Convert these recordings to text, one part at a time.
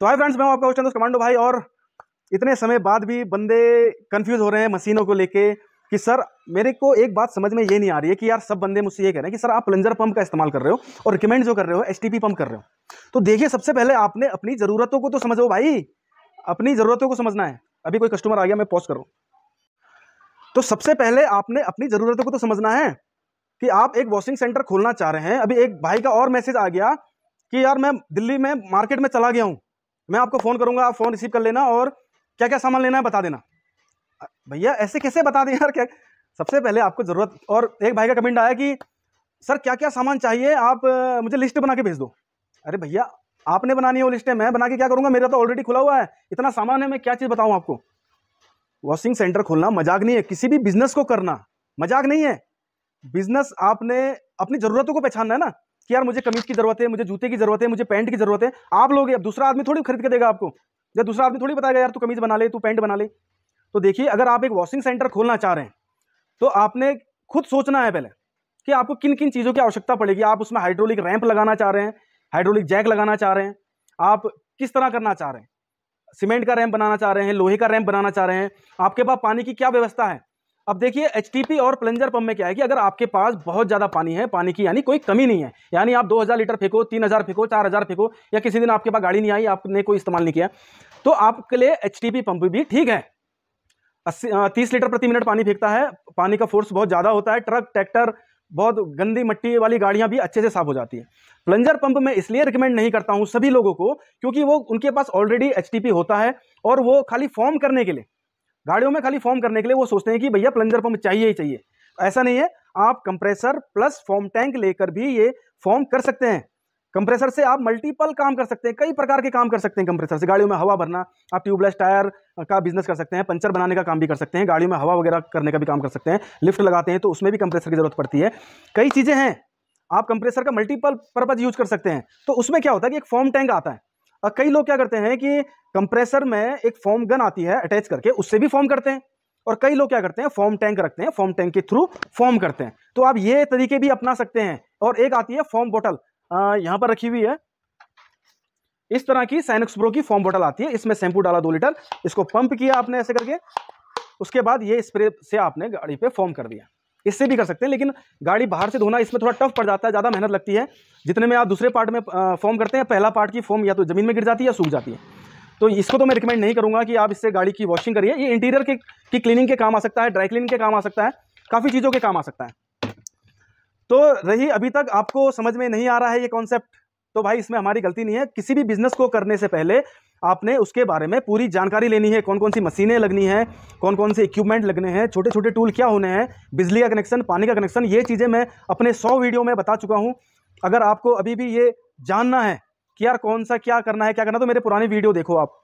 तो hi friends मैं हूं आपका क्वेश्चन कमांडो भाई और इतने समय बाद भी बंदे कंफ्यूज हो रहे हैं मशीनों को लेके कि सर मेरे को एक बात समझ में ये नहीं आ रही है कि यार सब बंदे मुझसे ये कह रहे हैं कि सर आप प्लंजर पंप का इस्तेमाल कर रहे हो और रिकमेंड जो कर रहे हो पी पंप कर रहे हो तो देखिए सबसे पहले आपने अपनी ज़रूरतों को तो समझो भाई अपनी ज़रूरतों को समझना है अभी कोई कस्टमर आ गया मैं पॉज करूँ तो सबसे पहले आपने अपनी ज़रूरतों को तो समझना है कि आप एक वॉशिंग सेंटर खोलना चाह रहे हैं अभी एक भाई का और मैसेज आ गया कि यार मैं दिल्ली में मार्केट में चला गया हूँ मैं आपको फ़ोन करूँगा आप फ़ोन रिसीव कर लेना और क्या क्या सामान लेना है बता देना भैया ऐसे कैसे बता दें यार क्या सबसे पहले आपको ज़रूरत और एक भाई का कमेंट आया कि सर क्या क्या सामान चाहिए आप मुझे लिस्ट बना के भेज दो अरे भैया आपने बनानी है वो लिस्ट है मैं बना के क्या करूँगा मेरा तो ऑलरेडी खुला हुआ है इतना सामान है मैं क्या चीज़ बताऊँ आपको वॉशिंग सेंटर खोलना मजाक नहीं है किसी भी बिजनेस को करना मजाक नहीं है बिजनेस आपने अपनी ज़रूरतों को पहचानना है ना कि यार मुझे कमीज की जरूरत है मुझे जूते की जरूरत है मुझे पैंट की जरूरत है आप लोग अब दूसरा आदमी थोड़ी खरीद के देगा आपको या दूसरा आदमी थोड़ी बताएगा यार तू कमीज बना ले तू पैंट बना ले तो देखिए अगर आप एक वॉशिंग सेंटर खोलना चाह रहे हैं तो आपने खुद सोचना है पहले कि आपको किन किन चीज़ों की आवश्यकता पड़ेगी आप उसमें हाइड्रोलिक रैंप लगाना चाह रहे हैं हाइड्रोलिक जैक लगाना चाह रहे हैं आप किस तरह करना चाह रहे हैं सीमेंट का रैंप बनाना चाह रहे हैं लोहे का रैंप बनाना चाह रहे हैं आपके पास पानी की क्या व्यवस्था है अब देखिए एच और प्लंजर पंप में क्या है कि अगर आपके पास बहुत ज़्यादा पानी है पानी की यानी कोई कमी नहीं है यानी आप 2000 लीटर फेंको 3000 फेंको 4000 फेंको या किसी दिन आपके पास गाड़ी नहीं आई आपने कोई इस्तेमाल नहीं किया तो आपके लिए एच पंप भी ठीक है अस्सी तीस लीटर प्रति मिनट पानी फेंकता है पानी का फोर्स बहुत ज़्यादा होता है ट्रक ट्रैक्टर बहुत गंदी मिट्टी वाली गाड़ियाँ भी अच्छे से साफ हो जाती है प्लंजर पंप मैं इसलिए रिकमेंड नहीं करता हूँ सभी लोगों को क्योंकि वो उनके पास ऑलरेडी एच होता है और वो खाली फॉर्म करने के लिए गाड़ियों में खाली फॉर्म करने के लिए वो सोचते हैं कि भैया प्लंजर पंप चाहिए ही चाहिए ऐसा नहीं है आप कंप्रेसर प्लस फॉर्म टैंक लेकर भी ये फॉर्म कर सकते हैं कंप्रेसर से आप मल्टीपल काम कर सकते हैं कई प्रकार के काम कर सकते हैं कंप्रेसर से गाड़ियों में हवा भरना आप ट्यूबलेस टायर का बिजनेस कर सकते हैं पंचर बनाने का काम भी कर सकते हैं गाड़ियों में हवा वगैरह करने का भी काम कर सकते हैं लिफ्ट लगाते हैं तो उसमें भी कंप्रेसर की जरूरत पड़ती है कई चीज़ें हैं आप कंप्रेसर का मल्टीपल पर्पज यूज कर सकते हैं तो उसमें क्या होता है कि एक फॉर्म टैंक आता है कई लोग क्या करते हैं कि कंप्रेसर में एक फॉर्म गन आती है अटैच करके उससे भी फॉर्म करते हैं और कई लोग क्या करते हैं फॉर्म टैंक रखते हैं फॉर्म टैंक के थ्रू फॉर्म करते हैं तो आप ये तरीके भी अपना सकते हैं और एक आती है फॉर्म बोटल यहाँ पर रखी हुई है इस तरह की साइनक्स प्रो की फॉर्म बोटल आती है इसमें शैम्पू डाला दो लीटर इसको पंप किया आपने ऐसे करके उसके बाद ये स्प्रे से आपने गाड़ी पे फॉर्म कर दिया इससे भी कर सकते हैं लेकिन गाड़ी बाहर से धोना इसमें थोड़ा टफ पड़ जाता है ज़्यादा मेहनत लगती है जितने में आप दूसरे पार्ट में फॉर्म करते हैं पहला पार्ट की फॉर्म या तो ज़मीन में गिर जाती है या सूख जाती है तो इसको तो मैं रिकमेंड नहीं करूँगा कि आप इससे गाड़ी की वॉशिंग करिए ये इंटीरियर के की क्लीनिंग के काम आ सकता है ड्राई क्लीनिंग के काम आ सकता है काफ़ी चीज़ों के काम आ सकता है तो रही अभी तक आपको समझ में नहीं आ रहा है ये कॉन्सेप्ट तो भाई इसमें हमारी गलती नहीं है किसी भी बिजनेस को करने से पहले आपने उसके बारे में पूरी जानकारी लेनी है कौन कौन सी मशीनें लगनी है कौन कौन से इक्विपमेंट लगने हैं छोटे छोटे टूल क्या होने हैं बिजली का कनेक्शन पानी का कनेक्शन ये चीज़ें मैं अपने सौ वीडियो में बता चुका हूँ अगर आपको अभी भी ये जानना है कि यार कौन सा क्या करना है क्या करना तो मेरे पुराने वीडियो देखो आप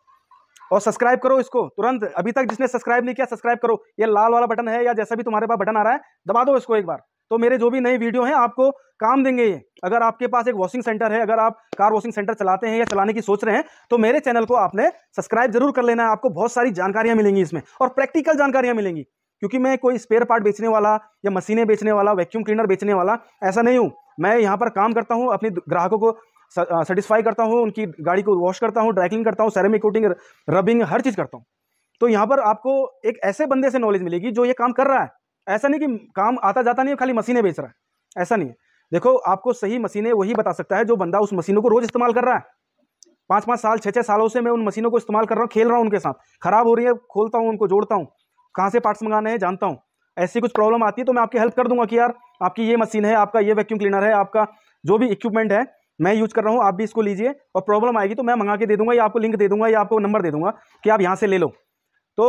और सब्सक्राइब करो इसको तुरंत अभी तक जिसने सब्सक्राइब नहीं किया सब्सक्राइब करो ये लाल वाला बटन है या जैसा भी तुम्हारे पास बटन आ रहा है दबा दो इसको एक बार तो मेरे जो भी नए वीडियो हैं आपको काम देंगे ये अगर आपके पास एक वॉशिंग सेंटर है अगर आप कार वॉशिंग सेंटर चलाते हैं या चलाने की सोच रहे हैं तो मेरे चैनल को आपने सब्सक्राइब जरूर कर लेना है आपको बहुत सारी जानकारियाँ मिलेंगी इसमें और प्रैक्टिकल जानकारियाँ मिलेंगी क्योंकि मैं कोई स्पेयर पार्ट बेचने वाला या मशीनें बेचने वाला वैक्यूम क्लीनर बेचने वाला ऐसा नहीं हूँ मैं यहाँ पर काम करता हूँ अपने ग्राहकों को सेटिस्फाई करता हूँ उनकी गाड़ी को वॉश करता हूँ ड्राइकिंग करता हूँ सेरेमिक कोटिंग रबिंग हर चीज़ करता हूँ तो यहाँ पर आपको एक ऐसे बंदे से नॉलेज मिलेगी जो ये काम कर रहा है ऐसा नहीं कि काम आता जाता नहीं है खाली मशीनें बेच रहा है ऐसा नहीं है देखो आपको सही मशीनें वही बता सकता है जो बंदा उस मशीनों को रोज़ इस्तेमाल कर रहा है पाँच पाँच साल छः छः सालों से मैं उन मशीनों को इस्तेमाल कर रहा हूँ खेल रहा हूँ उनके साथ खराब हो रही है खोलता हूँ उनको जोड़ता हूँ कहाँ से पार्ट्स मंगाने हैं जानता हूँ ऐसी कुछ प्रॉब्लम आती है तो मैं आपकी हेल्प कर दूंगा कि यार आपकी ये मशीन है आपका ये वैक्यूम क्लीनर है आपका जो भी इक्विपमेंट है मैं यूज़ कर रहा हूँ आप भी इसको लीजिए और प्रॉब्लम आएगी तो मैं मंगा के दे दूंगा या आपको लिंक दे दूंगा या आपको नंबर दे दूंगा कि आप यहाँ से ले लो तो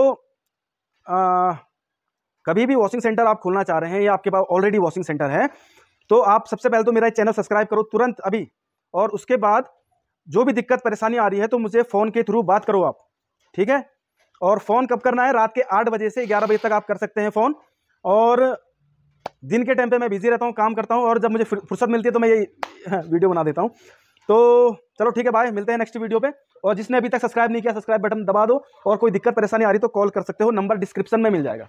कभी भी वॉशिंग सेंटर आप खोलना चाह रहे हैं या आपके पास ऑलरेडी वॉशिंग सेंटर है तो आप सबसे पहले तो मेरा चैनल सब्सक्राइब करो तुरंत अभी और उसके बाद जो भी दिक्कत परेशानी आ रही है तो मुझे फ़ोन के थ्रू बात करो आप ठीक है और फ़ोन कब करना है रात के आठ बजे से ग्यारह बजे तक आप कर सकते हैं फ़ोन और दिन के टाइम पे मैं बिज़ी रहता हूँ काम करता हूँ और जब मुझे फुर्सत मिलती है तो मैं ये वीडियो बना देता हूँ तो चलो ठीक है भाई मिलते हैं नेक्स्ट वीडियो पे और जिसने अभी तक सब्सक्राइब नहीं किया सब्सक्राइब बटन दबा दो और कोई दिक्कत परेशानी आ रही तो कॉल कर सकते हो नंबर डिस्क्रिप्शन में मिल जाएगा